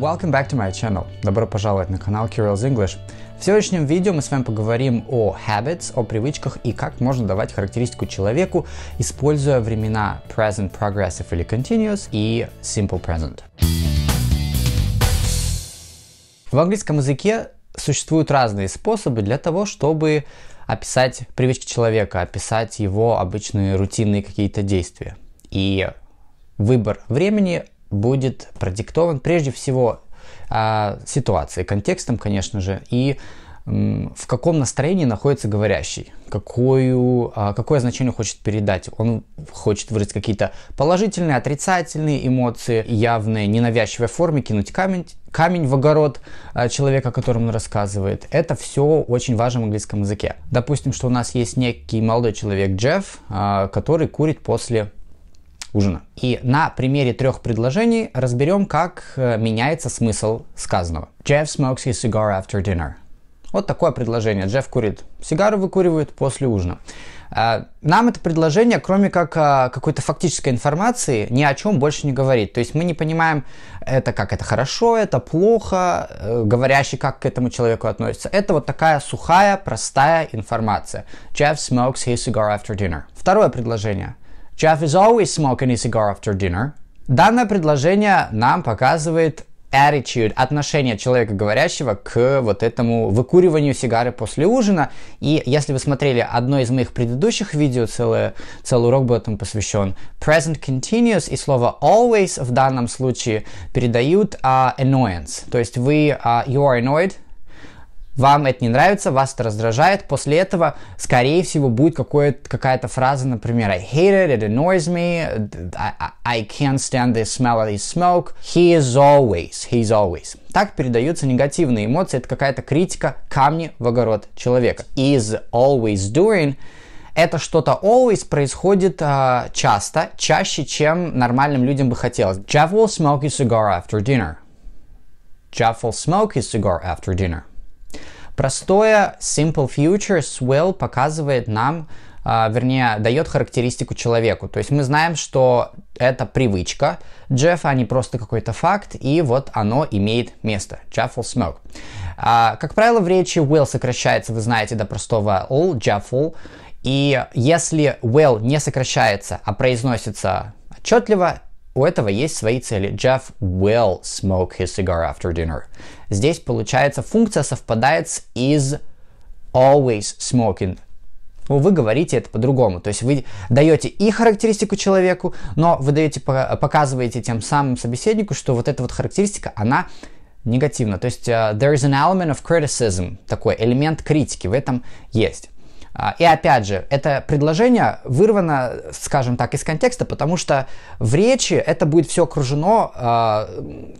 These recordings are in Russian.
Welcome back to my channel. Добро пожаловать на канал Curious English. В сегодняшнем видео мы с вами поговорим о habits, о привычках и как можно давать характеристику человеку, используя времена present progressive или continuous и simple present. В английском языке существуют разные способы для того, чтобы описать привычки человека, описать его обычные рутинные какие-то действия. И выбор времени будет продиктован прежде всего а, ситуацией, контекстом, конечно же, и м, в каком настроении находится говорящий, какую, а, какое значение хочет передать. Он хочет выразить какие-то положительные, отрицательные эмоции, явные, ненавязчивой форме, кинуть камень, камень в огород а, человека, о котором он рассказывает. Это все очень важно в английском языке. Допустим, что у нас есть некий молодой человек Джефф, а, который курит после ужина. И на примере трех предложений разберем, как э, меняется смысл сказанного. Jeff smokes his cigar after dinner. Вот такое предложение. Джефф курит. Сигару выкуривает после ужина. Э, нам это предложение, кроме как э, какой-то фактической информации, ни о чем больше не говорит. То есть мы не понимаем, это как это хорошо, это плохо, говорящий как к этому человеку относится. Это вот такая сухая, простая информация. Jeff smokes his cigar after dinner. Второе предложение – Jeff is always smoking a cigar after dinner. Данное предложение нам показывает attitude, отношение человека говорящего к вот этому выкуриванию сигары после ужина. И если вы смотрели одно из моих предыдущих видео, целое, целый урок был этому посвящен, present continuous и слово always в данном случае передают uh, annoyance. То есть вы uh, you are annoyed, вам это не нравится, вас это раздражает, после этого, скорее всего, будет какая-то фраза, например, I hate it, it annoys me, I, I can't stand the smell of this smoke, he is always, he is always. Так передаются негативные эмоции, это какая-то критика камни в огород человека. Is always doing это что-то always происходит э, часто, чаще, чем нормальным людям бы хотелось. Jeff will smoke his cigar after dinner. Jeff will smoke his cigar after dinner. Простое simple futures will показывает нам, а, вернее, дает характеристику человеку. То есть мы знаем, что это привычка Джеффа, а не просто какой-то факт, и вот оно имеет место. Jeff will smoke. как правило, в речи will сокращается, вы знаете, до простого all, Jeff will. И если will не сокращается, а произносится отчетливо, у этого есть свои цели. Jeff will smoke his cigar after dinner. Здесь, получается, функция совпадает с is always smoking. Но ну, вы говорите это по-другому. То есть вы даете и характеристику человеку, но вы даете, показываете тем самым собеседнику, что вот эта вот характеристика, она негативна. То есть uh, there is an element of criticism, такой элемент критики в этом есть. А, и опять же, это предложение вырвано, скажем так, из контекста, потому что в речи это будет все окружено э, а,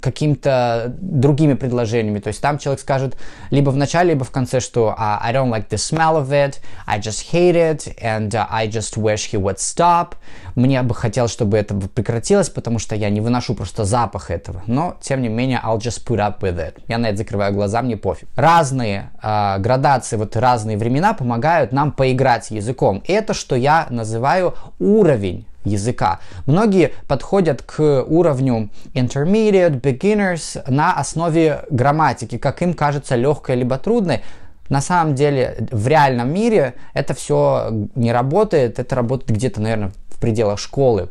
какими-то другими предложениями. То есть там человек скажет либо в начале, либо в конце, что «А, I don't like the smell of it, I just hate it, and uh, I just wish he would stop. Мне бы хотелось, чтобы это прекратилось, потому что я не выношу просто запах этого. Но, тем не менее, I'll just put up with it. Я на это закрываю глаза, мне пофиг. Разные э, градации, вот разные времена помогают нам сам поиграть языком. Это, что я называю уровень языка. Многие подходят к уровню intermediate, beginners на основе грамматики, как им кажется легкой либо трудной. На самом деле в реальном мире это все не работает, это работает где-то, наверное, в пределах школы.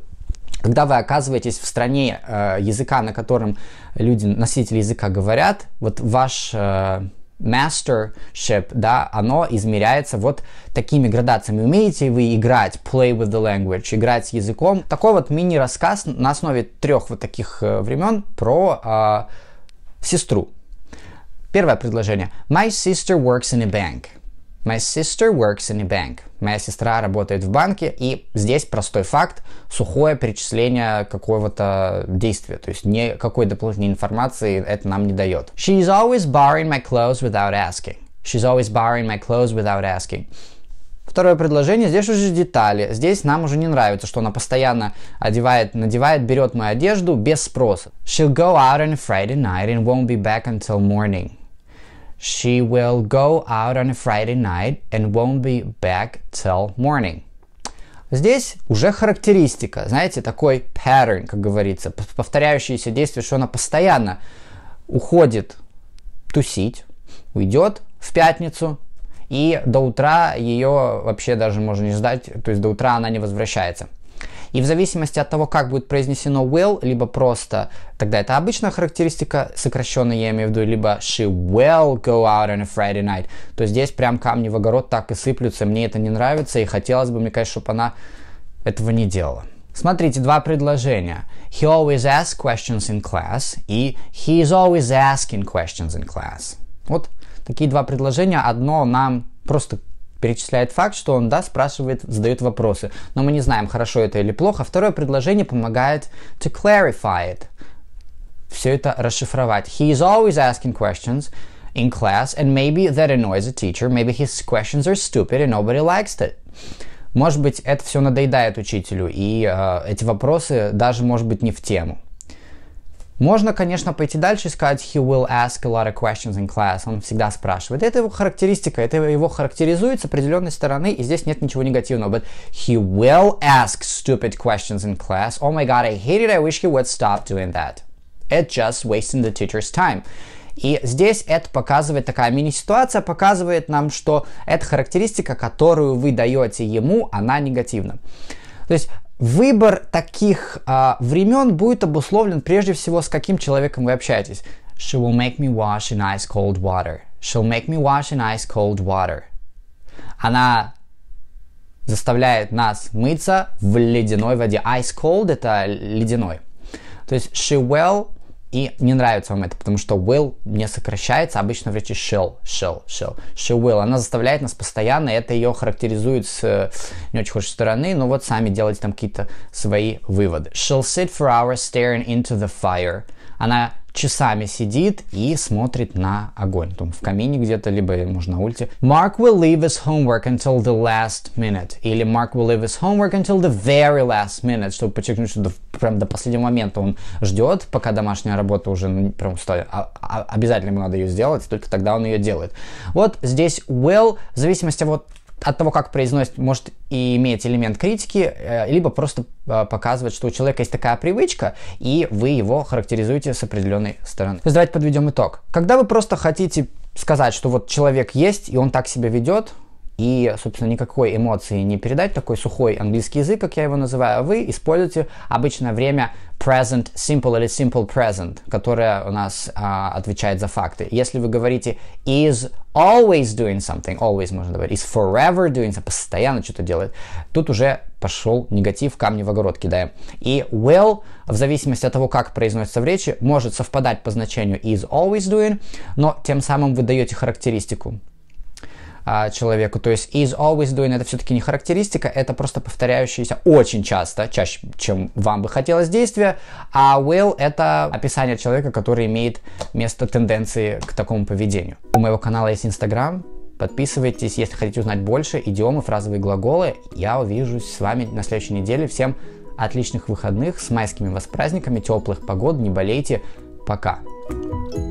Когда вы оказываетесь в стране э, языка, на котором люди, носители языка говорят, вот ваш э, mastership, да, оно измеряется вот такими градациями. Умеете вы играть, play with the language, играть с языком. Такой вот мини-рассказ на основе трех вот таких э, времен про э, сестру. Первое предложение. My sister works in a bank. My sister works in a bank. Моя сестра работает в банке, и здесь простой факт, сухое перечисление какого-то действия, то есть никакой дополнительной информации это нам не дает. She is always borrowing my clothes without asking. She's always borrowing my clothes without asking. Второе предложение, здесь уже детали. Здесь нам уже не нравится, что она постоянно одевает, надевает, берет мою одежду без спроса. She'll go out on a Friday night and won't be back until morning. She will go out on a Friday night and won't be back till morning. Здесь уже характеристика, знаете, такой pattern, как говорится, повторяющееся действие, что она постоянно уходит тусить, уйдет в пятницу, и до утра ее вообще даже можно не ждать, то есть до утра она не возвращается. И в зависимости от того, как будет произнесено will, либо просто, тогда это обычная характеристика, сокращенная я имею в виду, либо she will go out on a Friday night, то здесь прям камни в огород так и сыплются, мне это не нравится, и хотелось бы, мне конечно, чтобы она этого не делала. Смотрите, два предложения. He always asks questions in class и he is always asking questions in class. Вот такие два предложения. Одно нам просто перечисляет факт, что он, да, спрашивает, задает вопросы. Но мы не знаем, хорошо это или плохо. Второе предложение помогает to clarify it. Все это расшифровать. He is always asking questions in class, and maybe that annoys the teacher. Maybe his questions are stupid and nobody likes it. Может быть, это все надоедает учителю, и э, эти вопросы даже, может быть, не в тему. Можно, конечно, пойти дальше и сказать «He will ask a lot of questions in class». Он всегда спрашивает. Это его характеристика, это его характеризует с определенной стороны, и здесь нет ничего негативного. But «He will ask stupid questions in class». «Oh my god, I hate it, I wish he would stop doing that». It just wasting the teacher's time». И здесь это показывает такая мини-ситуация, показывает нам, что эта характеристика, которую вы даете ему, она негативна. То есть Выбор таких а, времен будет обусловлен прежде всего, с каким человеком вы общаетесь. She will make me wash in ice cold water. She'll make me wash in ice cold water. Она заставляет нас мыться в ледяной воде. Ice cold это ледяной. То есть she will и не нравится вам это, потому что will не сокращается, обычно в речи shall, shall, shall, she will. Она заставляет нас постоянно, это ее характеризует с э, не очень хорошей стороны, но вот сами делайте там какие-то свои выводы. She'll sit for hours staring into the fire. Она часами сидит и смотрит на огонь. Там в камине где-то, либо ему на улице. Mark will leave his homework until the last minute. Или Mark will leave his homework until the very last minute, чтобы подчеркнуть, что до, прям до последнего момента он ждет, пока домашняя работа уже ну, прям стоит. А, а, обязательно ему надо ее сделать, только тогда он ее делает. Вот здесь will в зависимости от от того, как произносит, может и иметь элемент критики, э, либо просто э, показывать, что у человека есть такая привычка, и вы его характеризуете с определенной стороны. То есть давайте подведем итог. Когда вы просто хотите сказать, что вот человек есть, и он так себя ведет, и, собственно, никакой эмоции не передать, такой сухой английский язык, как я его называю, А вы используете обычное время present simple или simple present, которое у нас а, отвечает за факты. Если вы говорите is always doing something, always можно добавить, is forever doing something, постоянно что-то делает, тут уже пошел негатив, камни в огород кидаем. И will, в зависимости от того, как произносится в речи, может совпадать по значению is always doing, но тем самым вы даете характеристику а, человеку. То есть is always doing это все-таки не характеристика, это просто повторяющееся очень часто, чаще, чем вам бы хотелось действия. а will это описание человека, который имеет место тенденции к такому поведению. У моего канала есть Инстаграм, подписывайтесь, если хотите узнать больше, идиомы, фразовые глаголы. Я увижусь с вами на следующей неделе. Всем отличных выходных, с майскими вас праздниками, теплых погод, не болейте. Пока. thank you